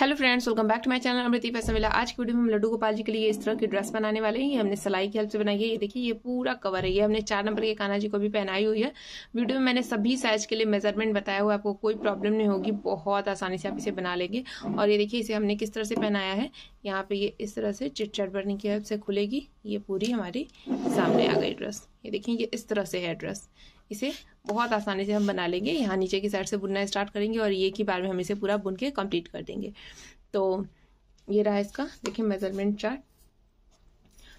Hello friends welcome back to my channel अमृति पैसा मिला आज की वीडियो में हम लड्डू गोपाल जी के लिए इस तरह की ड्रेस बनाने वाले हैं ये हमने सिलाई की हेल्प से बनाई है ये देखिए ये पूरा कवर है ये हमने चार नंबर के कान्हा जी को भी पहनाई हुई है वीडियो में मैंने सभी साइज के लिए मेजरमेंट बताया हुआ आपको कोई प्रॉब्लम नहीं होगी बहुत आसानी से आप इसे बना लेंगे और ये देखिए इसे हमने किस तरह से पहनाया है यहाँ पे ये इस तरह से चिटचट बनी की हेल्प से खुलेगी ये पूरी हमारी सामने आ गई ड्रेस ये देखिए ये इस तरह से है ड्रेस इसे बहुत आसानी से हम बना लेंगे यहाँ नीचे की साइड से बुनना स्टार्ट करेंगे और ये की बार में हम इसे पूरा बुन के कम्प्लीट कर देंगे तो ये रहा इसका देखिए मेजरमेंट चार्ट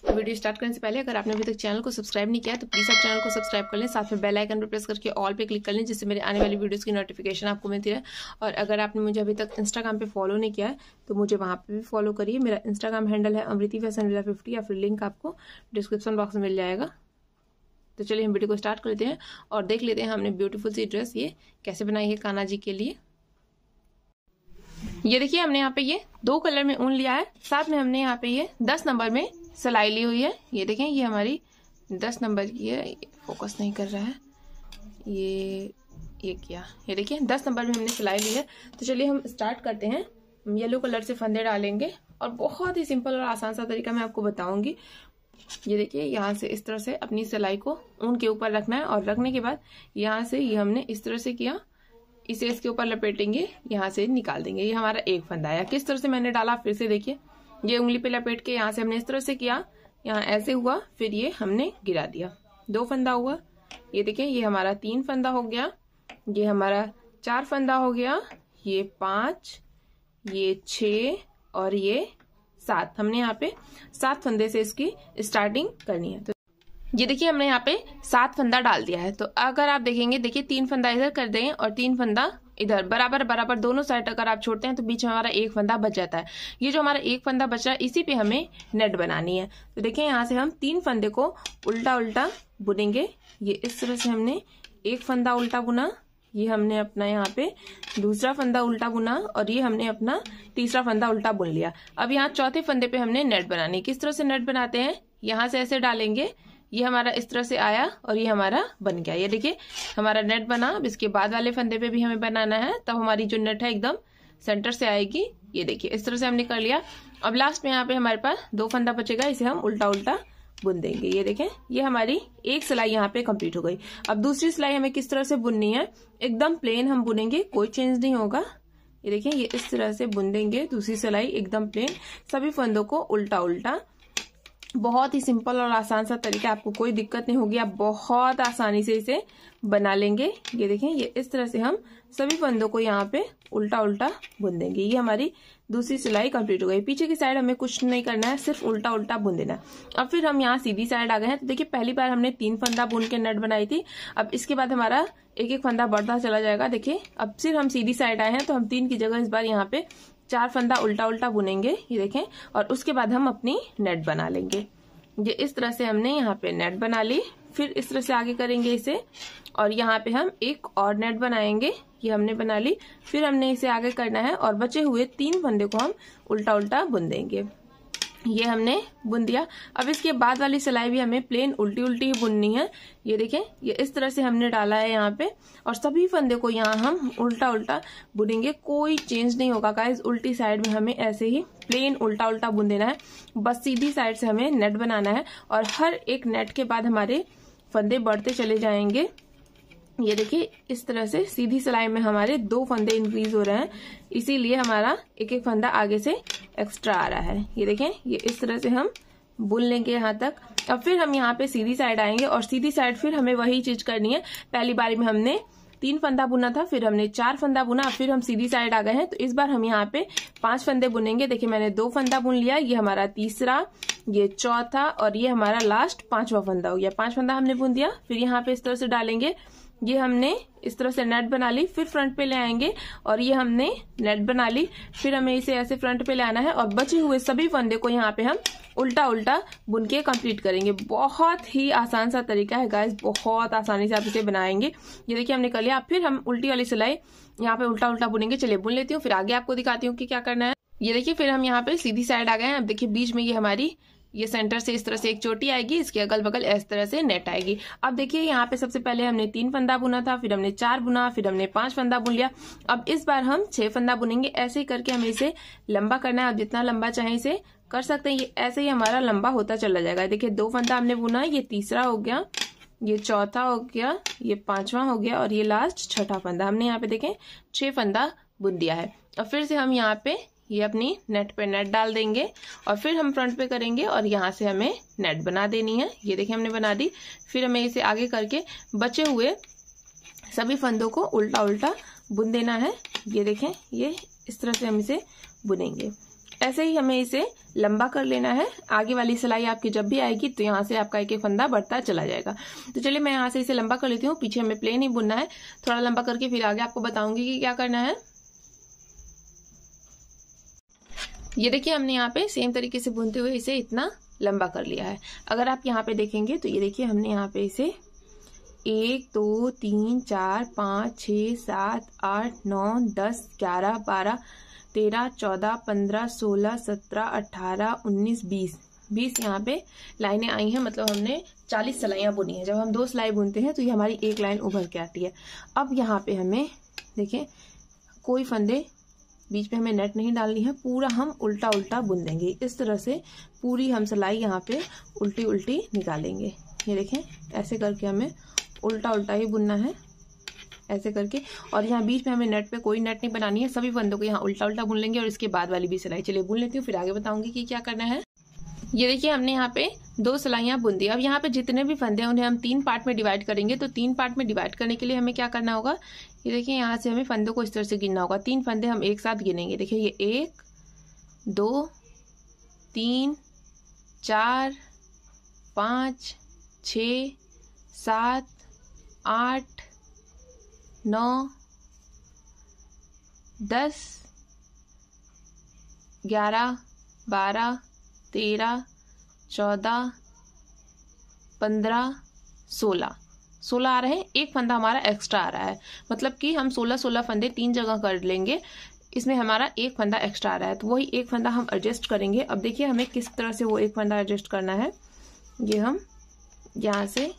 तो वीडियो स्टार्ट करने से पहले अगर आपने अभी तक चैनल को सब्सक्राइब नहीं किया तो प्लीज़ आप चैनल को सब्सक्राइब कर लें साथ में बेल आइकन पर प्रेस करके ऑल पे क्लिक कर लें जिससे मेरे आने वाली वीडियोस की नोटिफिकेशन आपको मिलती रहे और अगर आपने मुझे अभी तक इंस्टाग्राम पे फॉलो नहीं किया है तो मुझे वहाँ पर भी फॉलो करिए मेरा इंस्टाग्राम हैंडल है अमृति फैसन फिफ्टी या फिर लिंक आपको डिस्क्रिप्शन बॉक्स में मिल जाएगा तो चलिए हम वीडियो को स्टार्ट कर लेते हैं और देख लेते हैं हमने ब्यूटीफुल सी ड्रेस ये कैसे बनाई है कान्हा जी के लिए ये देखिए हमने यहाँ पे ये दो कलर में ऊन लिया है साथ में हमने यहाँ पे ये दस नंबर में सिलाई ली हुई है ये देखें ये हमारी दस नंबर की है फोकस नहीं कर रहा है ये ये किया ये देखिए दस नंबर में हमने सिलाई ली है तो चलिए हम स्टार्ट करते हैं येलो कलर से फंदे डालेंगे और बहुत ही सिंपल और आसान सा तरीका मैं आपको बताऊंगी ये देखिए यहाँ से इस तरह से अपनी सिलाई को ऊन के ऊपर रखना है और रखने के बाद यहाँ से ये यह हमने इस तरह से किया इसे इसके ऊपर लपेटेंगे यहाँ से निकाल देंगे ये हमारा एक फंदा आया किस तरह से मैंने डाला फिर से देखिए ये उंगली पे लपेट के यहाँ से हमने इस तरह से किया यहाँ ऐसे हुआ फिर ये हमने गिरा दिया दो फंदा हुआ ये देखिए ये हमारा तीन फंदा हो गया ये हमारा चार फंदा हो गया ये पाँच ये छ और ये सात हमने यहाँ पे सात फंदे से इसकी स्टार्टिंग करनी है तो ये देखिए हमने यहाँ पे सात फंदा डाल दिया है तो अगर आप देखेंगे देखिए तीन फंदा इधर कर देंगे और तीन फंदा इधर बराबर बराबर दोनों साइड अगर आप छोड़ते हैं तो बीच में हमारा एक फंदा बच जाता है ये जो हमारा एक फंदा बचा है इसी पे हमें नेट बनानी है तो देखिए यहाँ से हम तीन फंदे को उल्टा उल्टा बुनेंगे ये इस तरह से हमने एक फंदा उल्टा बुना ये हमने अपना यहाँ पे दूसरा फंदा उल्टा बुना और ये हमने अपना तीसरा फंदा उल्टा बुन लिया अब यहाँ चौथे फंदे पे हमने नेट बनानी किस तरह से नेट बनाते हैं यहाँ से ऐसे डालेंगे ये हमारा इस तरह से आया और ये हमारा बन गया ये देखिए हमारा नेट बना अब इसके बाद वाले फंदे पे भी हमें बनाना है तब हमारी जो नेट है एकदम सेंटर से आएगी ये देखिए इस तरह से हमने कर लिया अब लास्ट में यहाँ पे हमारे पास दो फंदा बचेगा इसे हम उल्टा उल्टा बुन देंगे ये देखें ये हमारी एक सिलाई यहाँ पे कंप्लीट हो गई अब दूसरी सिलाई हमें किस तरह से बुननी है एकदम प्लेन हम बुनेंगे कोई चेंज नहीं होगा ये देखें ये इस तरह से बुन देंगे दूसरी सिलाई एकदम प्लेन सभी फंदों को उल्टा उल्टा बहुत ही सिंपल और आसान सा तरीका आपको कोई दिक्कत नहीं होगी आप बहुत आसानी से इसे बना लेंगे ये देखें ये इस तरह से हम सभी फंदों को यहाँ पे उल्टा उल्टा बुन देंगे ये हमारी दूसरी सिलाई कंप्लीट हो गई पीछे की साइड हमें कुछ नहीं करना है सिर्फ उल्टा उल्टा बुन देना अब फिर हम यहाँ सीधी साइड आ गए हैं तो देखिए पहली बार हमने तीन फंदा बुन के नट बनाई थी अब इसके बाद हमारा एक एक फंदा बढ़ता चला जाएगा देखिए अब सिर्फ हम सीधी साइड आए हैं तो हम तीन की जगह इस बार यहाँ पे चार फंदा उल्टा उल्टा बुनेंगे ये देखें और उसके बाद हम अपनी नेट बना लेंगे ये इस तरह से हमने यहाँ पे नेट बना ली फिर इस तरह से आगे करेंगे इसे और यहाँ पे हम एक और नेट बनाएंगे ये हमने बना ली फिर हमने इसे आगे करना है और बचे हुए तीन फंदे को हम उल्टा उल्टा बुन देंगे ये हमने बुन दिया अब इसके बाद वाली सिलाई भी हमें प्लेन उल्टी उल्टी ही बुननी है ये देखें ये इस तरह से हमने डाला है यहाँ पे और सभी फंदे को यहाँ हम उल्टा उल्टा बुनेंगे कोई चेंज नहीं होगा गाइज उल्टी साइड में हमें ऐसे ही प्लेन उल्टा उल्टा बुन देना है बस सीधी साइड से हमें नेट बनाना है और हर एक नेट के बाद हमारे फंदे बढ़ते चले जाएंगे ये देखिए इस तरह से सीधी सिलाई में हमारे दो फंदे इंक्रीज हो रहे हैं इसीलिए हमारा एक एक फंदा आगे से एक्स्ट्रा आ रहा है ये देखें ये इस तरह से हम बुन लेंगे यहाँ तक अब फिर हम यहाँ पे सीधी साइड आएंगे और सीधी साइड फिर हमें वही चीज करनी है पहली बारी में हमने तीन फंदा बुना था फिर हमने चार फंदा बुना फिर हम सीधी साइड आ गए हैं तो इस बार हम यहाँ पे पांच फंदे बुनेंगे देखिए मैंने दो फंदा बुन लिया ये हमारा तीसरा ये चौथा और ये हमारा लास्ट पांचवा फंदा हो गया पांच फंदा हमने बुन दिया फिर यहाँ पे इस तरह से डालेंगे ये हमने इस तरह से नेट बना ली फिर फ्रंट पे ले आएंगे और ये हमने नेट बना ली फिर हमें इसे ऐसे फ्रंट पे ले आना है और बचे हुए सभी फंदे को यहाँ पे हम उल्टा उल्टा बुन के कम्प्लीट करेंगे बहुत ही आसान सा तरीका है गाइस बहुत आसानी से आप इसे बनाएंगे ये देखिए हमने कर लिया फिर हम उल्टी वाली सिलाई यहाँ पे उल्टा उल्टा बुनेंगे चलिए बुन लेती हूँ फिर आगे आपको दिखाती हूँ कि क्या करना है ये देखिए फिर हम यहाँ पे सीधी साइड आ गए हैं अब देखिए बीच में ये हमारी ये सेंटर से इस तरह से एक चोटी आएगी इसके अगल बगल इस तरह से नेट आएगी अब देखिए यहाँ पे सबसे पहले हमने तीन फंदा बुना था फिर हमने चार बुना फिर हमने पांच फंदा बुन लिया अब इस बार हम छह फंदा बुनेंगे ऐसे ही करके हमें इसे लंबा करना है आप जितना लंबा चाहे इसे कर सकते हैं ये ऐसे ही हमारा लंबा होता चला जाएगा देखिये दो फंदा हमने बुना ये तीसरा हो गया ये चौथा हो गया ये पांचवा हो गया और ये लास्ट छठा फंदा हमने यहाँ पे देखे छह फंदा बुन दिया है और फिर से हम यहाँ पे ये अपनी नेट पे नेट डाल देंगे और फिर हम फ्रंट पे करेंगे और यहाँ से हमें नेट बना देनी है ये देखिए हमने बना दी फिर हमें इसे आगे करके बचे हुए सभी फंदों को उल्टा उल्टा बुन देना है ये देखें ये इस तरह से हम इसे बुनेंगे ऐसे ही हमें इसे लंबा कर लेना है आगे वाली सिलाई आपकी जब भी आएगी तो यहाँ से आपका एक एक फंदा बढ़ता चला जाएगा तो चलिए मैं यहाँ से इसे लंबा कर लेती हूँ पीछे हमें प्लेन ही बुनना है थोड़ा लंबा करके फिर आगे आपको बताऊंगी कि क्या करना है ये देखिए हमने यहाँ पे सेम तरीके से बुनते हुए इसे इतना लंबा कर लिया है अगर आप यहाँ पे देखेंगे तो ये देखिए हमने यहाँ पे इसे एक दो तीन चार पाँच छ सात आठ नौ दस ग्यारह बारह तेरह चौदह पंद्रह सोलह सत्रह अठारह उन्नीस बीस बीस यहाँ पे लाइनें आई हैं मतलब हमने चालीस सिलाइयाँ बुनी हैं जब हम दो सिलाई बुनते हैं तो ये हमारी एक लाइन उभर के आती है अब यहाँ पे हमें देखिये कोई फंदे बीच में हमें नेट नहीं डालनी है पूरा हम उल्टा उल्टा बुन देंगे इस तरह से पूरी हम सिलाई यहाँ पे उल्टी उल्टी निकालेंगे ये देखें ऐसे करके हमें उल्टा उल्टा ही बुनना है ऐसे करके और यहाँ बीच में हमें नेट पे कोई नेट नहीं बनानी है सभी बंदों को यहाँ उल्टा उल्टा बुन लेंगे और इसके बाद वाली भी सिलाई चलिए बुन लेती हूँ फिर आगे बताऊंगी कि क्या करना है ये देखिए हमने यहाँ पे दो सिलाइयाँ बुन दी अब यहाँ पे जितने भी फंदे हैं उन्हें हम तीन पार्ट में डिवाइड करेंगे तो तीन पार्ट में डिवाइड करने के लिए हमें क्या करना होगा ये देखिए यहाँ से हमें फंदों को इस तरह से गिनना होगा तीन फंदे हम एक साथ गिनेंगे देखिए ये एक दो तीन चार पाँच छ सात आठ नौ दस ग्यारह बारह तेरह चौदह पंद्रह सोलह सोलह आ रहे हैं एक फंदा हमारा एक्स्ट्रा आ रहा है मतलब कि हम सोलह सोलह फंदे तीन जगह कर लेंगे इसमें हमारा एक फंदा एक्स्ट्रा आ रहा है तो वही एक फंदा हम एडजस्ट करेंगे अब देखिए हमें किस तरह से वो एक फंदा एडजस्ट करना है ये हम यहाँ से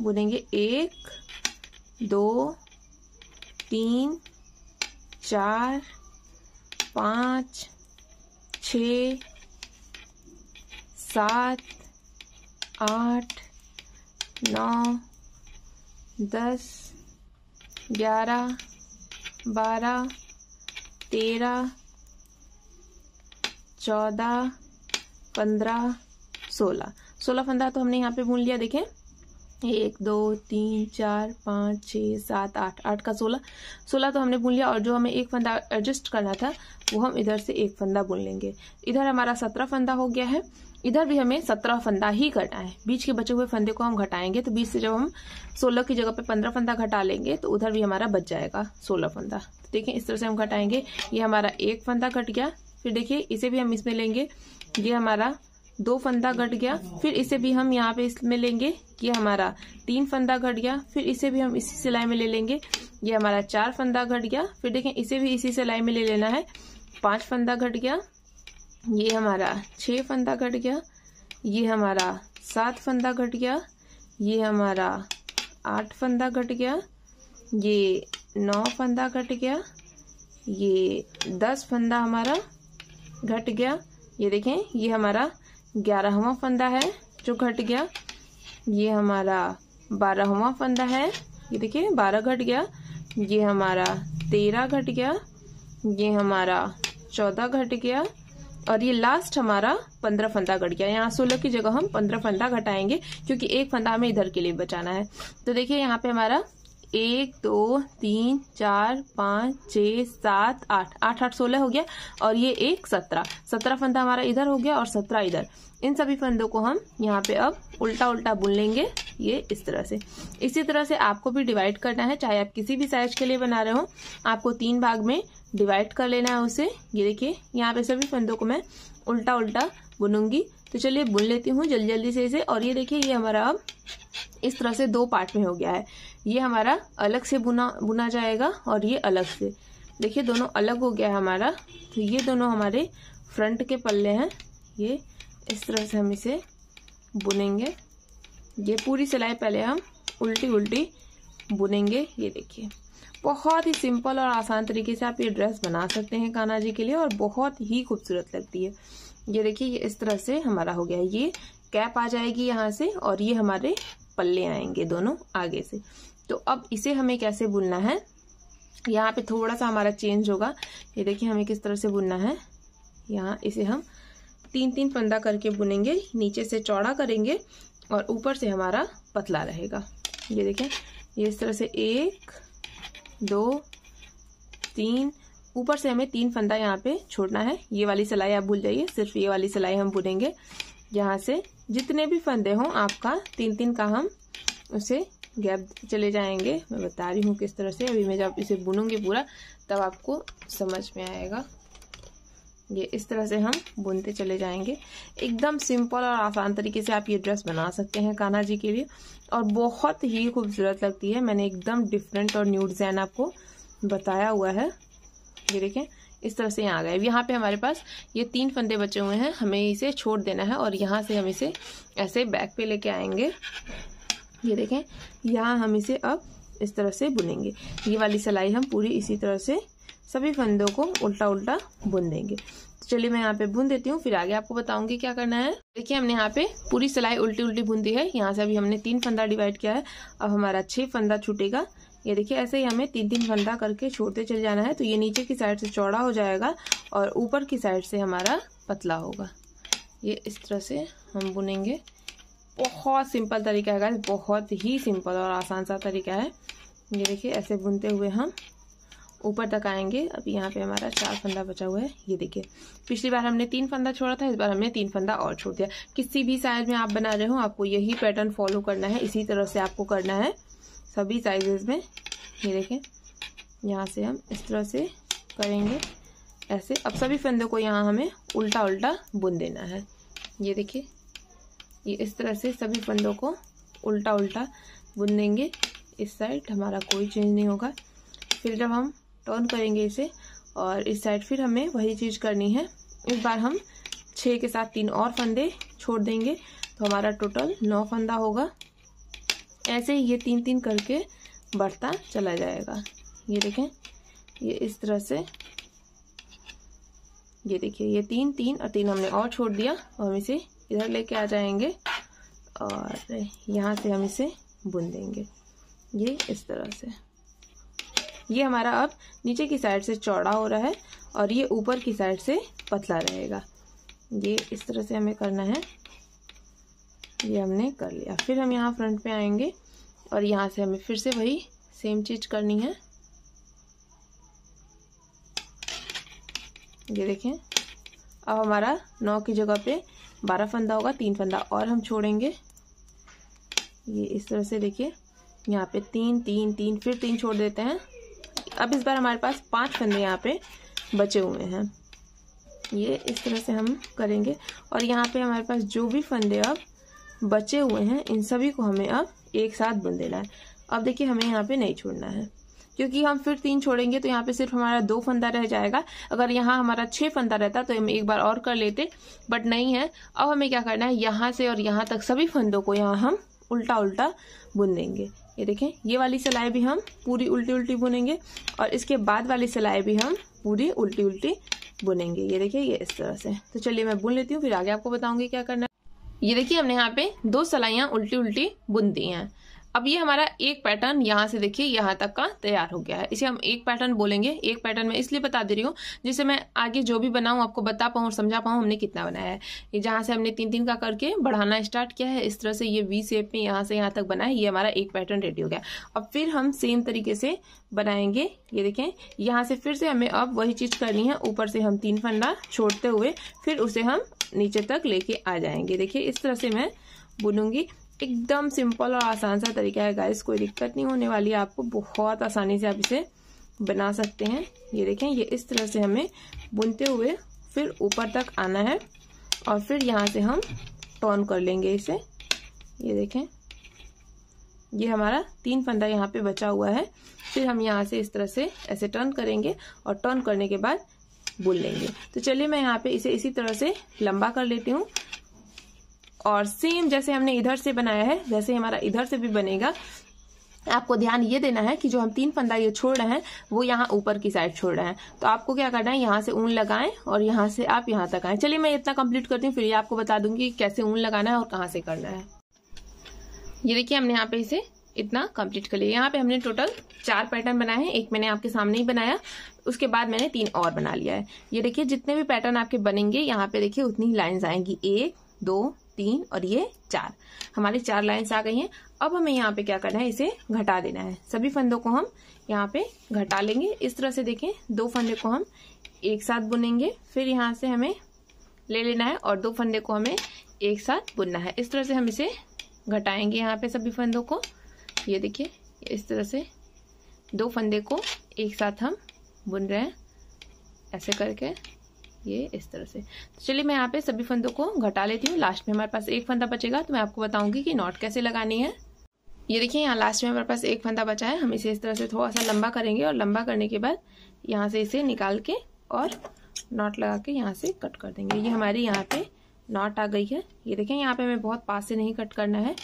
बुनेंगे एक दो तीन चार पाँच छ सात आठ नौ दस ग्यारह बारह तेरह चौदह पंद्रह सोलह सोलह पंद्रह तो हमने यहाँ पे भून लिया देखें एक दो तीन चार पाँच छः सात आठ आठ का सोलह सोलह तो हमने बुन लिया और जो हमें एक फंदा एडजस्ट करना था वो हम इधर से एक फंदा बुन लेंगे इधर हमारा सत्रह फंदा हो गया है इधर भी हमें सत्रह फंदा ही घटा है बीच के बचे हुए फंदे को हम घटाएंगे तो बीच से जब हम सोलह की जगह पे पंद्रह फंदा घटा लेंगे तो उधर भी हमारा बच जाएगा सोलह फंदा तो देखिए इस तरह से हम घटाएंगे ये हमारा एक फंदा घट गया फिर देखिए इसे भी हम इसमें लेंगे ये हमारा दो फंदा घट गया फिर इसे भी हम यहाँ पे इसमें लेंगे ये हमारा तीन फंदा घट गया फिर इसे भी हम इसी सिलाई में ले लेंगे ये हमारा चार फंदा घट गया फिर देखें इसे भी इसी सिलाई में ले लेना है पांच फंदा घट गया ये हमारा छ फंदा घट गया ये हमारा सात फंदा घट गया ये हमारा आठ फंदा घट गया ये नौ फंदा घट गया ये दस फंदा हमारा घट गया ये देखें ये हमारा ग्यारहवा फंदा है जो घट गया ये हमारा बारहवा फंदा है ये देखिए बारह घट गया ये हमारा तेरह घट गया ये हमारा चौदह घट गया और ये लास्ट हमारा पंद्रह फंदा घट गया यहाँ सोलह की जगह हम पंद्रह फंदा घटाएंगे क्योंकि एक फंदा हमें इधर के लिए बचाना है तो देखिए यहाँ पे हमारा एक दो तीन चार पाँच छ सात आठ आठ आठ सोलह हो गया और ये एक सत्रह सत्रह फंदा हमारा इधर हो गया और सत्रह इधर इन सभी फंदों को हम यहाँ पे अब उल्टा उल्टा बुन लेंगे ये इस तरह से इसी तरह से आपको भी डिवाइड करना है चाहे आप किसी भी साइज के लिए बना रहे हो आपको तीन भाग में डिवाइड कर लेना है उसे ये देखिए यहाँ पे सभी फंदों को मैं उल्टा उल्टा बुनूंगी तो चलिए बुन लेती हूँ जल्दी जल्दी से इसे और ये देखिए ये हमारा अब इस तरह से दो पार्ट में हो गया है ये हमारा अलग से बुना बुना जाएगा और ये अलग से देखिए दोनों अलग हो गया हमारा तो ये दोनों हमारे फ्रंट के पल्ले हैं ये इस तरह से हम इसे बुनेंगे ये पूरी सिलाई पहले हम उल्टी उल्टी बुनेंगे ये देखिए बहुत ही सिंपल और आसान तरीके से आप ये ड्रेस बना सकते हैं कान्हा जी के लिए और बहुत ही खूबसूरत लगती है ये देखिए ये इस तरह से हमारा हो गया ये कैप आ जाएगी यहाँ से और ये हमारे पल्ले आएंगे दोनों आगे से तो अब इसे हमें कैसे बुनना है यहाँ पे थोड़ा सा हमारा चेंज होगा ये देखिए हमें किस तरह से बुनना है यहाँ इसे हम तीन तीन फंदा करके बुनेंगे नीचे से चौड़ा करेंगे और ऊपर से हमारा पतला रहेगा ये देखें ये इस तरह से एक दो तीन ऊपर से हमें तीन फंदा यहाँ पे छोड़ना है ये वाली सिलाई आप भूल जाइए सिर्फ ये वाली सिलाई हम बुनेंगे यहाँ से जितने भी फंदे हों आपका तीन तीन का हम उसे गैप चले जाएंगे मैं बता रही हूँ किस तरह से अभी मैं जब इसे बुनूंगी पूरा तब आपको समझ में आएगा ये इस तरह से हम बुनते चले जाएंगे एकदम सिंपल और आसान तरीके से आप ये ड्रेस बना सकते हैं कान्हा जी के लिए और बहुत ही खूबसूरत लगती है मैंने एकदम डिफरेंट और न्यू डिज़ाइन आपको बताया हुआ है ये देखें इस तरह से यहाँ आ गए यहाँ पे हमारे पास ये तीन फंदे बचे हुए हैं हमें इसे छोड़ देना है और यहाँ से हम इसे ऐसे बैक पे लेके आएंगे ये देखें यहाँ हम इसे अब इस तरह से बुनेंगे ये वाली सिलाई हम पूरी इसी तरह से सभी फंदों को उल्टा उल्टा बुन देंगे तो चलिए मैं यहाँ पे बुन देती हूँ फिर आगे आपको बताऊंगी क्या करना है देखिए हमने यहाँ पे पूरी सिलाई उल्टी उल्टी बुन दी है यहाँ से अभी हमने तीन फंदा डिवाइड किया है अब हमारा छह फंदा छूटेगा ये देखिए ऐसे ही हमें तीन तीन फंदा करके छोड़ते चले जाना है तो ये नीचे की साइड से चौड़ा हो जाएगा और ऊपर की साइड से हमारा पतला होगा ये इस तरह से हम बुनेंगे बहुत सिंपल तरीका है गाइज बहुत ही सिंपल और आसान सा तरीका है ये देखिए ऐसे बुनते हुए हम ऊपर तक आएंगे अब यहाँ पे हमारा चार फंदा बचा हुआ है ये देखिए पिछली बार हमने तीन फंदा छोड़ा था इस बार हमने तीन फंदा और छोड़ दिया किसी भी साइज में आप बना रहे हो आपको यही पैटर्न फॉलो करना है इसी तरह से आपको करना है सभी साइजेस में ये देखें यहाँ से हम इस तरह से करेंगे ऐसे अब सभी फंदों को यहाँ हमें उल्टा उल्टा बुन देना है ये देखिए ये इस तरह से सभी फंदों को उल्टा उल्टा बुन देंगे इस साइड हमारा कोई चेंज नहीं होगा फिर जब हम टर्न करेंगे इसे और इस साइड फिर हमें वही चीज़ करनी है इस बार हम छः के साथ तीन और फंदे छोड़ देंगे तो हमारा टोटल नौ फंदा होगा ऐसे ही ये तीन तीन करके बढ़ता चला जाएगा ये देखें ये इस तरह से ये देखिए ये तीन तीन और तीन हमने और छोड़ दिया और हम इसे इधर लेके आ जाएंगे और यहाँ से हम इसे बुन देंगे ये इस तरह से ये हमारा अब नीचे की साइड से चौड़ा हो रहा है और ये ऊपर की साइड से पतला रहेगा ये इस तरह से हमें करना है ये हमने कर लिया फिर हम यहाँ फ्रंट पे आएंगे और यहाँ से हमें फिर से वही सेम चीज करनी है ये देखें अब हमारा नौ की जगह पे बारह फंदा होगा तीन फंदा और हम छोड़ेंगे ये इस तरह से देखिए यहाँ पे तीन तीन तीन फिर तीन छोड़ देते हैं अब इस बार हमारे पास पांच फंदे यहाँ पे बचे हुए हैं ये इस तरह से हम करेंगे और यहाँ पे हमारे पास जो भी फंदे अब बचे हुए हैं इन सभी को हमें अब एक साथ बुन देना है अब देखिए हमें यहाँ पे नहीं छोड़ना है क्योंकि हम फिर तीन छोड़ेंगे तो यहाँ पे सिर्फ हमारा दो फंदा रह जाएगा अगर यहाँ हमारा छह फंदा रहता तो हम एक बार और कर लेते बट नहीं है अब हमें क्या करना है यहाँ से और यहाँ तक सभी फंदों को यहाँ हम उल्टा उल्टा बुन देंगे ये देखें ये वाली सिलाई भी हम पूरी उल्टी उल्टी बुनेंगे और इसके बाद वाली सिलाई भी हम पूरी उल्टी उल्टी बुनेंगे ये देखिए ये इस तरह से तो चलिए मैं बुन लेती हूँ फिर आगे आपको बताऊंगी क्या करना है ये देखिए हमने यहाँ पे दो सलाइयाँ उल्टी उल्टी बुन दी हैं अब ये हमारा एक पैटर्न यहाँ से देखिए यहाँ तक का तैयार हो गया है इसे हम एक पैटर्न बोलेंगे एक पैटर्न में इसलिए बता दे रही हूँ जिसे मैं आगे जो भी बनाऊँ आपको बता पाऊँ और समझा पाऊँ हमने कितना बनाया है ये जहाँ से हमने तीन तीन का करके बढ़ाना स्टार्ट किया है इस तरह से ये वी सेप में यहाँ से यहाँ तक बना है ये हमारा एक पैटर्न रेडी हो गया अब फिर हम सेम तरीके से बनाएंगे ये देखें यहाँ से फिर से हमें अब वही चीज़ करनी है ऊपर से हम तीन फंडा छोड़ते हुए फिर उसे हम नीचे तक लेके आ जाएंगे देखिए इस तरह से मैं बुनूंगी एकदम सिंपल और आसान सा तरीका है गाइस कोई दिक्कत नहीं होने वाली है आपको बहुत आसानी से आप इसे बना सकते हैं ये देखें ये इस तरह से हमें बुनते हुए फिर ऊपर तक आना है और फिर यहाँ से हम टर्न कर लेंगे इसे ये देखें ये हमारा तीन फंदा यहाँ पे बचा हुआ है फिर हम यहाँ से इस तरह से ऐसे टर्न करेंगे और टर्न करने के बाद बुन लेंगे तो चलिए मैं यहाँ पे इसे इसी तरह से लंबा कर लेती हूँ और सेम जैसे हमने इधर से बनाया है वैसे हमारा इधर से भी बनेगा आपको ध्यान ये देना है कि जो हम तीन फंदा ये छोड़ रहे हैं वो यहाँ ऊपर की साइड छोड़ रहे हैं तो आपको क्या करना है यहाँ से ऊन लगाएं और यहाँ से आप यहाँ तक आए चलिए मैं इतना कंप्लीट करती हूँ फिर ये आपको बता दूंगी कैसे ऊन लगाना है और कहाँ से करना है ये देखिए हमने यहाँ पे इसे इतना कंप्लीट कर लिया यहाँ पे हमने टोटल चार पैटर्न बनाए हैं एक मैंने आपके सामने ही बनाया उसके बाद मैंने तीन और बना लिया है ये देखिए जितने भी पैटर्न आपके बनेंगे यहाँ पे देखिए उतनी लाइन्स आएंगी एक दो तीन और ये चार हमारे चार लाइंस आ गई हैं अब हमें यहाँ पे क्या करना है इसे घटा देना है सभी फंदों को हम यहाँ पे घटा लेंगे इस तरह से देखें दो फंदे को हम एक साथ बुनेंगे फिर यहाँ से हमें ले लेना है और दो फंदे को हमें एक साथ बुनना है इस तरह से हम इसे घटाएंगे यहाँ पे सभी फंदों को ये देखिए इस तरह से दो फंदे को एक साथ हम बुन रहे हैं ऐसे करके ये इस तरह से तो चलिए मैं यहाँ पे सभी फंदों को घटा लेती हूँ लास्ट में हमारे पास एक फंदा बचेगा तो मैं आपको बताऊंगी कि नॉट कैसे लगानी है ये देखिए यहाँ लास्ट में हमारे पास एक फंदा बचा है हम इसे इस तरह से थोड़ा सा लंबा करेंगे और लंबा करने के बाद यहाँ से इसे निकाल के और नॉट लगा के यहाँ से कट कर देंगे ये यह हमारे यहाँ पे नॉट आ गई है ये देखें यहाँ पे हमें बहुत पास से नहीं कट करना है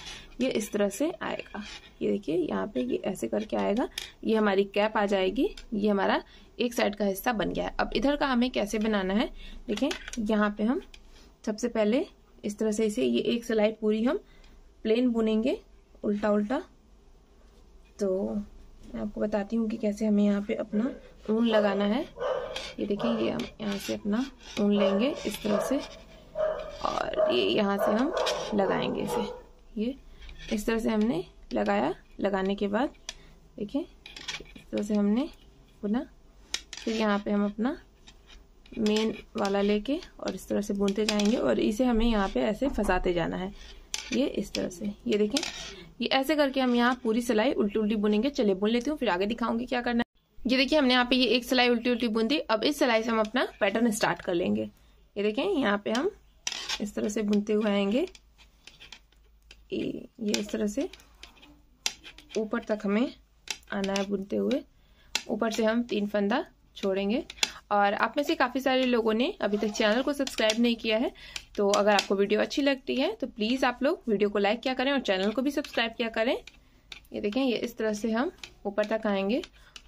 ये इस तरह से आएगा ये देखिए यहाँ पे ये ऐसे करके आएगा ये हमारी कैप आ जाएगी ये हमारा एक साइड का हिस्सा बन गया है अब इधर का हमें कैसे बनाना है देखें यहाँ पे हम सबसे पहले इस तरह से इसे ये एक सिलाई पूरी हम प्लेन बुनेंगे उल्टा उल्टा तो मैं आपको बताती हूँ कि कैसे हमें यहाँ पे अपना ऊन लगाना है ये देखिए ये हम यहाँ से अपना ऊन लेंगे इस तरह से और ये यहाँ से हम लगाएंगे इसे ये इस तरह से हमने लगाया लगाने के बाद देखें इस तरह से हमने बुना फिर यहाँ पे हम अपना मेन वाला लेके और इस तरह से बुनते जाएंगे और इसे हमें यहाँ पे ऐसे फंसाते जाना है ये इस तरह से ये देखें ये ऐसे करके हम यहाँ पूरी सिलाई उल्टी उल्टी बुनेंगे चले बुन लेती हूँ फिर आगे दिखाऊंगी क्या करना है ये देखिए हमने यहाँ पे ये एक सिलाई उल्टी उल्टी बुन दी अब इस सिलाई से हम अपना पैटर्न स्टार्ट कर लेंगे ये देखें यहाँ पे हम इस तरह से बुनते हुए आएंगे ये इस तरह से ऊपर तक हमें आना है बुनते हुए ऊपर से हम तीन फंदा छोड़ेंगे और आप में से काफ़ी सारे लोगों ने अभी तक चैनल को सब्सक्राइब नहीं किया है तो अगर आपको वीडियो अच्छी लगती है तो प्लीज़ आप लोग वीडियो को लाइक किया करें और चैनल को भी सब्सक्राइब किया करें ये देखें ये इस तरह से हम ऊपर तक आएंगे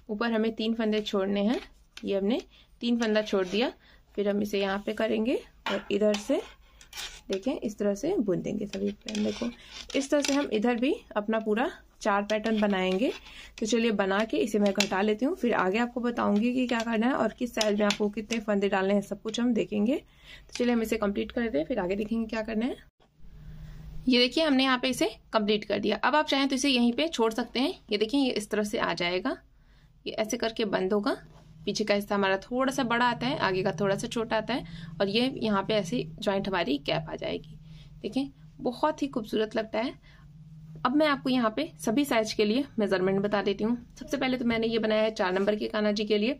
ऊपर हमें तीन फंदे छोड़ने हैं ये हमने तीन फंदा छोड़ दिया फिर हम इसे यहाँ पे करेंगे और इधर से देखें इस तरह से बुन देंगे सभी पैंदे को इस तरह से हम इधर भी अपना पूरा चार पैटर्न बनाएंगे तो चलिए बना के इसे मैं घटा लेती हूँ फिर आगे आपको बताऊंगी कि क्या करना है और किस साइज में आपको कितने फंदे डालने हैं सब कुछ हम देखेंगे तो चलिए हम इसे कंप्लीट कर दे फिर आगे देखेंगे क्या करना है ये देखिए हमने यहाँ पे इसे कंप्लीट कर दिया अब आप चाहें तो इसे यहीं पे छोड़ सकते हैं ये देखिए ये इस तरह से आ जाएगा ये ऐसे करके बंद होगा पीछे का हिस्सा हमारा थोड़ा सा बड़ा आता है आगे का थोड़ा सा छोटा आता है और ये यहाँ पे ऐसी जॉइंट हमारी गैप आ जाएगी देखें बहुत ही खूबसूरत लगता है अब मैं आपको यहाँ पे सभी साइज के लिए मेजरमेंट बता देती हूँ सबसे पहले तो मैंने ये बनाया है चार नंबर के काना जी के लिए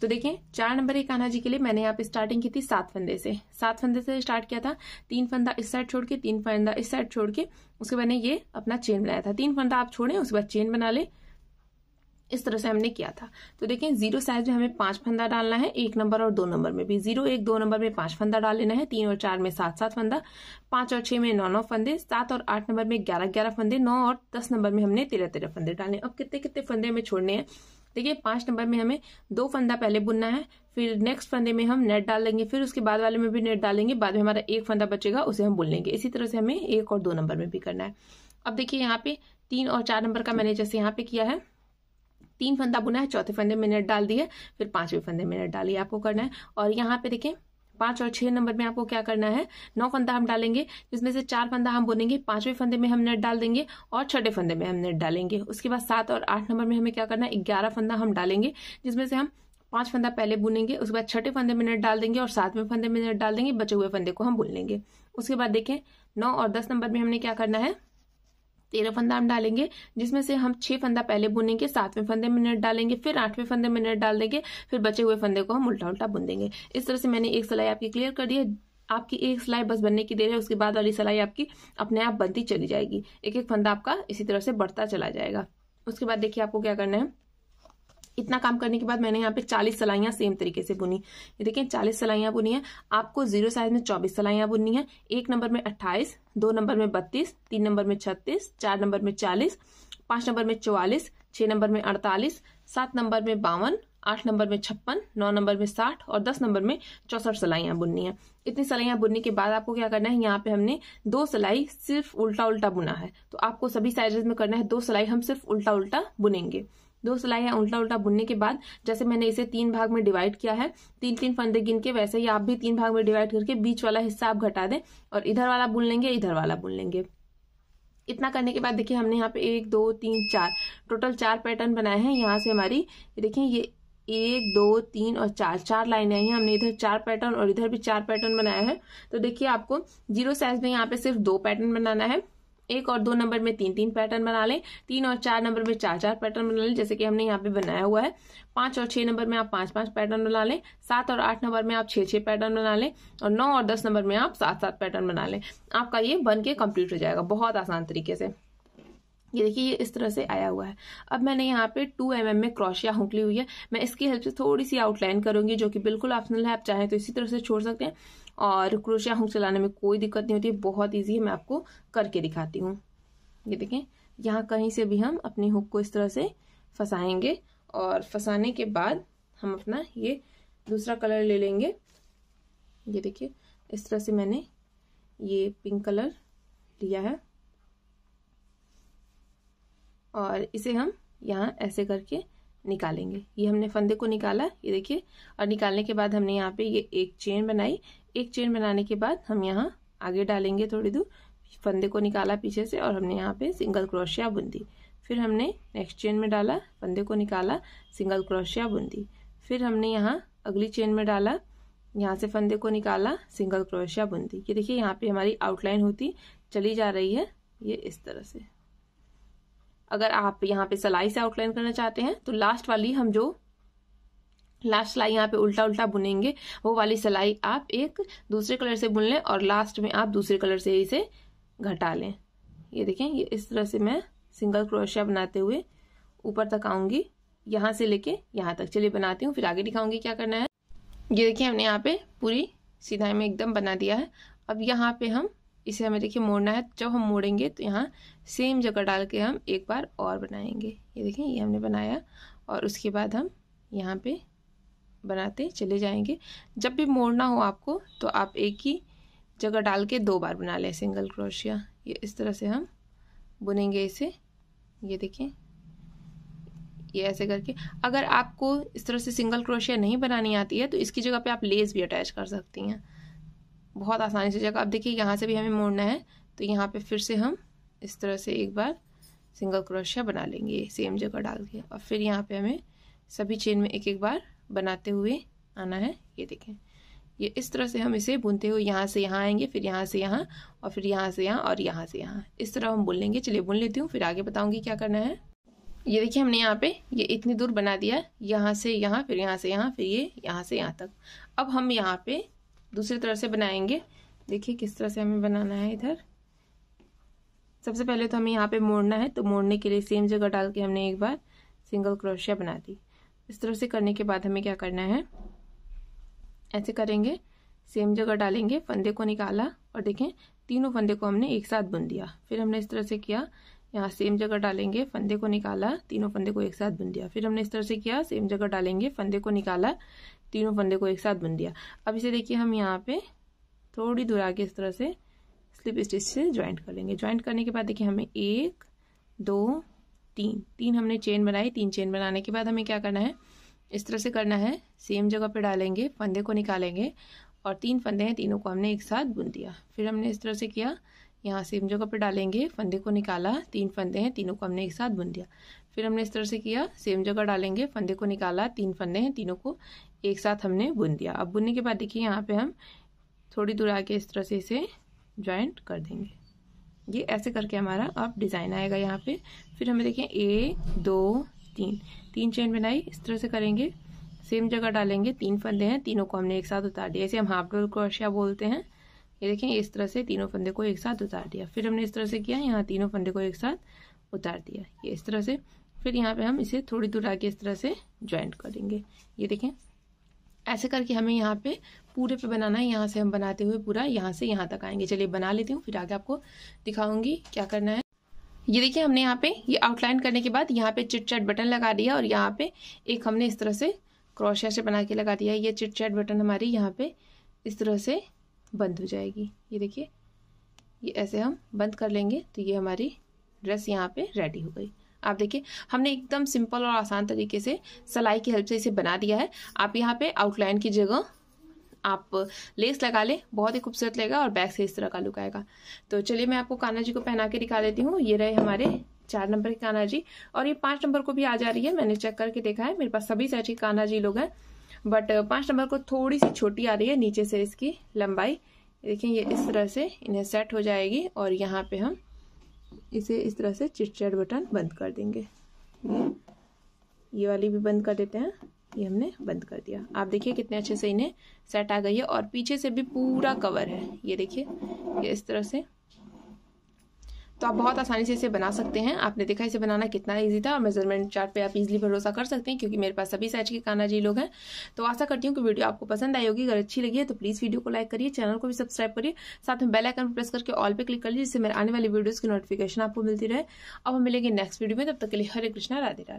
तो देखें चार नंबर के काना जी के लिए मैंने यहाँ पे स्टार्टिंग की थी सात फंदे से सात फंदे से स्टार्ट किया था तीन फंदा इस साइड छोड़ के तीन फंदा इस साइड छोड़ के उसके मैंने ये अपना चेन बनाया था तीन फंदा आप छोड़ें उसके बाद चेन बना लें इस तरह से हमने किया था तो देखें जीरो साइज में हमें पांच फंदा डालना है एक नंबर और दो नंबर में भी जीरो एक दो नंबर में पांच फंदा डाल लेना है तीन और चार में सात सात फंदा पांच और छह में नौ नौ फंदे सात और आठ नंबर में ग्यारह ग्यारह फंदे नौ और दस नंबर में हमने तेरह तेरह फंदे डालने अब कितने कितने फंदे हमें छोड़ने हैं देखिए पांच नंबर में हमें दो फंदा पहले बुनना है फिर नेक्स्ट फंदे में हम नेट डाल लेंगे फिर उसके बाद वाले में भी नेट डालेंगे बाद में हमारा एक फंदा बचेगा उसे हम बुन लेंगे इसी तरह से हमें एक और दो नंबर में भी करना है अब देखिए यहाँ पे तीन और चार नंबर का मैंने जैसे यहाँ पे किया है तीन फंदा बुना है चौथे फंदे में नेट डाल दिए फिर पांचवें फंदे में नेट डालिए आपको करना है और यहाँ पे देखें पांच और छह नंबर में आपको क्या करना है नौ फंदा हम डालेंगे जिसमें से चार फंदा हम बुनेंगे पांचवें फंदे में हम नेट डाल देंगे और छठे फंदे में हम नेट डालेंगे उसके बाद सात और आठ नंबर में हमें क्या करना है ग्यारह फंदा हम डालेंगे जिसमें से हम पांच फंदा पहले बुनेंगे उसके बाद छठे फंदे में नेट डाल देंगे और सातवें फंदे में नेट डाल देंगे बचे हुए फंदे को हम बुन लेंगे उसके बाद देखें नौ और दस नंबर में हमने क्या करना है तेरह फंदा हम डालेंगे जिसमें से हम छह फंदा पहले बुनेंगे सातवें फंदे में नेट डालेंगे फिर आठवें फंदे में नेट डाल देंगे फिर बचे हुए फंदे को हम उल्टा उल्टा बुन देंगे इस तरह से मैंने एक सिलाई आपकी क्लियर कर दी है आपकी एक सिलाई बस बनने की देर है उसके बाद वाली सिलाई आपकी अपने आप बनती चली जाएगी एक एक फंदा आपका इसी तरह से बढ़ता चला जाएगा उसके बाद देखिए आपको क्या करना है इतना काम करने के बाद मैंने यहाँ पे 40 सलाइया सेम तरीके से बुनी ये देखें 40 सलाइया बुनी है आपको जीरो साइज में 24 सलाइया बुननी है एक नंबर में 28 दो नंबर में 32 तीन नंबर में 36 चार नंबर में 40 पांच नंबर में 44 छह नंबर में 48 सात नंबर में बावन आठ नंबर में छप्पन नौ नंबर में साठ और दस नंबर में चौसठ सलाइया बुननी है इतनी सलाइयां बुनने के बाद आपको क्या करना है यहाँ पे हमने दो सलाई सिर्फ उल्टा उल्टा बुना है तो आपको सभी साइजेस में करना है दो सलाई हम सिर्फ उल्टा उल्टा बुनेंगे दो सिलाई है उल्टा उल्टा बुनने के बाद जैसे मैंने इसे तीन भाग में डिवाइड किया है तीन तीन फंदे गिन के वैसे ही आप भी तीन भाग में डिवाइड करके बीच वाला हिस्सा आप घटा दें और इधर वाला बुन लेंगे इधर वाला बुन लेंगे इतना करने के बाद देखिए हमने यहाँ पे एक दो तीन चार टोटल चार पैटर्न बनाए हैं यहाँ से हमारी देखिए ये एक दो तीन और चार चार लाइन आई है हमने इधर चार पैटर्न और इधर भी चार पैटर्न बनाया है तो देखिए आपको जीरो साइज में यहाँ पे सिर्फ दो पैटर्न बनाना है एक और दो नंबर में तीन तीन पैटर्न बना लें तीन और चार नंबर में चार चार पैटर्न बना लें जैसे कि हमने यहाँ पे बनाया हुआ है पांच और छह नंबर में आप पांच पांच पैटर्न बना लें सात और आठ नंबर में आप छह छह पैटर्न बना लें और नौ और दस नंबर में आप सात सात पैटर्न बना लें आपका ये बन के कम्प्लीट हो जाएगा बहुत आसान तरीके से ये देखिए ये इस तरह से आया हुआ है अब मैंने यहाँ पे 2 एम mm में क्रॉशिया हुक्ली हुई है मैं इसकी हेल्प से थोड़ी सी आउटलाइन करूंगी जो कि बिल्कुल ऑप्शनल है आप चाहें तो इसी तरह से छोड़ सकते हैं और क्रोशिया हुक चलाने में कोई दिक्कत नहीं होती है बहुत ईजी है मैं आपको करके दिखाती हूँ ये देखें यहाँ कहीं से भी हम अपनी हुक को इस तरह से फंसाएंगे और फंसाने के बाद हम अपना ये दूसरा कलर ले लेंगे ये देखिए इस तरह से मैंने ये पिंक कलर लिया है और इसे हम यहाँ ऐसे करके निकालेंगे ये हमने फंदे को निकाला ये देखिए और निकालने के बाद हमने यहाँ पे ये एक चेन बनाई एक चेन बनाने के बाद हम यहाँ आगे डालेंगे थोड़ी दूर फंदे को निकाला पीछे से और हमने यहाँ पे सिंगल क्रोशिया बुंदी फिर हमने नेक्स्ट चेन में डाला फंदे को निकाला सिंगल क्रोशिया बुंदी फिर हमने यहाँ अगली चेन में डाला यहाँ से फंदे को निकाला सिंगल क्रोशिया बुंदी ये देखिए यहाँ पे हमारी आउटलाइन होती चली जा रही है ये इस तरह से अगर आप यहाँ पे सलाई से आउटलाइन करना चाहते हैं तो लास्ट वाली हम जो लास्ट सिलाई यहाँ पे उल्टा उल्टा बुनेंगे वो वाली सिलाई आप एक दूसरे कलर से बुन लें और लास्ट में आप दूसरे कलर से इसे घटा लें ये देखें ये इस तरह से मैं सिंगल क्रोशिया बनाते हुए ऊपर तक आऊंगी यहाँ से लेके यहाँ तक चलिए बनाती हूँ फिर आगे दिखाऊंगी क्या करना है ये देखिए हमने यहाँ पे पूरी सीधाई में एकदम बना दिया है अब यहाँ पे हम इसे हमें देखिए मोड़ना है जब हम मोड़ेंगे तो यहाँ सेम जगह डाल के हम एक बार और बनाएंगे ये देखें ये हमने बनाया और उसके बाद हम यहाँ पे बनाते चले जाएंगे जब भी मोड़ना हो आपको तो आप एक ही जगह डाल के दो बार बना लें सिंगल क्रोशिया ये इस तरह से हम बुनेंगे इसे ये देखें ये ऐसे करके अगर आपको इस तरह से सिंगल क्रोशिया नहीं बनानी आती है तो इसकी जगह पे आप लेस भी अटैच कर सकती हैं बहुत आसानी से जगह अब देखिए यहाँ से भी हमें मोड़ना है तो यहाँ पे फिर से हम इस तरह से एक बार सिंगल क्रोशिया बना लेंगे सेम जगह डाल के और फिर यहाँ पे हमें सभी चेन में एक एक बार बनाते हुए आना है ये देखें ये इस तरह से हम इसे बुनते हुए यहाँ से यहाँ आएंगे फिर यहाँ से यहाँ और फिर यहाँ से यहाँ और यहाँ से यहाँ इस तरह हम बुन लेंगे चलिए बुन लेती हूँ फिर आगे बताऊँगी क्या करना है ये देखिए हमने यहाँ पे ये इतनी दूर बना दिया यहाँ से यहाँ फिर यहाँ से यहाँ फिर ये यहाँ से यहाँ तक अब हम यहाँ पे दूसरी तरह से बनाएंगे देखिए किस तरह से हमें बनाना है इधर सबसे पहले तो हमें यहाँ पे मोड़ना है तो मोड़ने के लिए सेम जगह डाल के हमने एक बार सिंगल क्रोशिया बना दी इस तरह से करने के बाद हमें क्या करना है ऐसे करेंगे सेम जगह डालेंगे फंदे को निकाला और देखें तीनों फंदे को हमने एक साथ बुन दिया फिर हमने इस तरह से किया यहाँ सेम जगह डालेंगे फंदे को निकाला तीनों फंदे को एक साथ बुन दिया फिर हमने इस तरह से किया सेम जगह डालेंगे फंदे को निकाला तीनों फंदे को एक साथ बुन दिया अब इसे देखिए हम यहाँ पे थोड़ी दूर आके इस तरह से स्लिप स्टिच से ज्वाइंट कर लेंगे ज्वाइंट करने के बाद देखिए हमें एक दो तीन तीन हमने चेन बनाई तीन चेन बनाने के बाद हमें क्या करना है इस तरह से करना है सेम जगह पे डालेंगे फंदे को निकालेंगे और तीन फंदे हैं तीनों को हमने एक साथ बुन दिया फिर हमने इस तरह से किया यहाँ से हम जो कपड़े डालेंगे फंदे को निकाला तीन फंदे हैं तीनों को हमने एक साथ बुन दिया फिर हमने इस तरह से किया सेम जगह डालेंगे फंदे को निकाला तीन फंदे हैं तीनों को एक साथ हमने बुन दिया अब बुनने के बाद देखिए यहाँ पे हम थोड़ी दूर आके इस तरह से इसे ज्वाइंट कर देंगे ये ऐसे करके हमारा अब डिज़ाइन आएगा यहाँ पे फिर हमें देखिए एक दो तीन तीन चेन बनाई इस तरह से करेंगे सेम जगह डालेंगे तीन फंदे हैं तीनों को हमने एक साथ उतार दिया ऐसे हम हाफ डबल क्रोशिया बोलते हैं ये देखें इस तरह से तीनों फंदे को एक साथ उतार दिया फिर हमने इस तरह से किया यहाँ तीनों फंदे को एक साथ उतार दिया ये इस तरह से फिर यहाँ पे हम इसे थोड़ी दूर आके इस तरह से ज्वाइंट करेंगे ये देखें ऐसे करके हमें यहाँ पे पूरे पे बनाना है यहाँ से हम बनाते हुए पूरा यहाँ से यहाँ तक आएंगे चलिए बना लेती हूँ फिर आगे आपको दिखाऊंगी क्या करना है ये देखिए हमने यहाँ पे ये आउटलाइन करने के बाद यहाँ पे चिट चैट बटन लगा दिया और यहाँ पे एक हमने इस तरह से क्रोशिया से बना के लगा दिया ये चिट चैट बटन हमारी यहाँ पे इस तरह से बंद हो जाएगी ये देखिए ये ऐसे हम बंद कर लेंगे तो ये हमारी ड्रेस यहाँ पे रेडी हो गई आप देखिए हमने एकदम सिंपल और आसान तरीके से सलाई की हेल्प से इसे बना दिया है आप यहाँ पे आउटलाइन की जगह आप लेस लगा ले बहुत ही खूबसूरत लगेगा और बैक से इस तरह का लुक आएगा तो चलिए मैं आपको कान्हा जी को पहना के दिखा देती हूँ ये रहे हमारे चार नंबर के कान्हा जी और ये पाँच नंबर को भी आ जा रही है मैंने चेक करके देखा है मेरे पास सभी साइज के कान्हा जी लोग हैं बट uh, पाँच नंबर को थोड़ी सी छोटी आ रही है नीचे से इसकी लंबाई देखिए ये इस तरह से इन्हें सेट हो जाएगी और यहाँ पे हम इसे इस तरह से चिटचैट बटन बंद कर देंगे ये हम्म। ये वाली भी बंद कर देते हैं ये हमने बंद कर दिया आप देखिए कितने अच्छे से इन्हें सेट आ गई है और पीछे से भी पूरा कवर है ये देखिए ये इस तरह से तो आप बहुत आसानी से इसे बना सकते हैं आपने देखा इसे बनाना कितना ईजी था और मेजरमेंट चार्ट पे आप इजीली भरोसा कर सकते हैं क्योंकि मेरे पास सभी साइज के काना जी लोग हैं तो आशा करती हूँ कि वीडियो आपको पसंद आई होगी अगर अच्छी लगी है तो प्लीज़ वीडियो को लाइक करिए चैनल को भी सब्सक्राइब करिए साथ में बेलाइकन पर प्रेस करके ऑल पे क्लिक कर लीजिए जिससे मेरे आने वाली वीडियोज़ की नोटिफिकेशन आपको मिलती रहे अब हम मिलेंगे नेक्स्ट वीडियो में तब तक के लिए हरे कृष्णा राधे राधे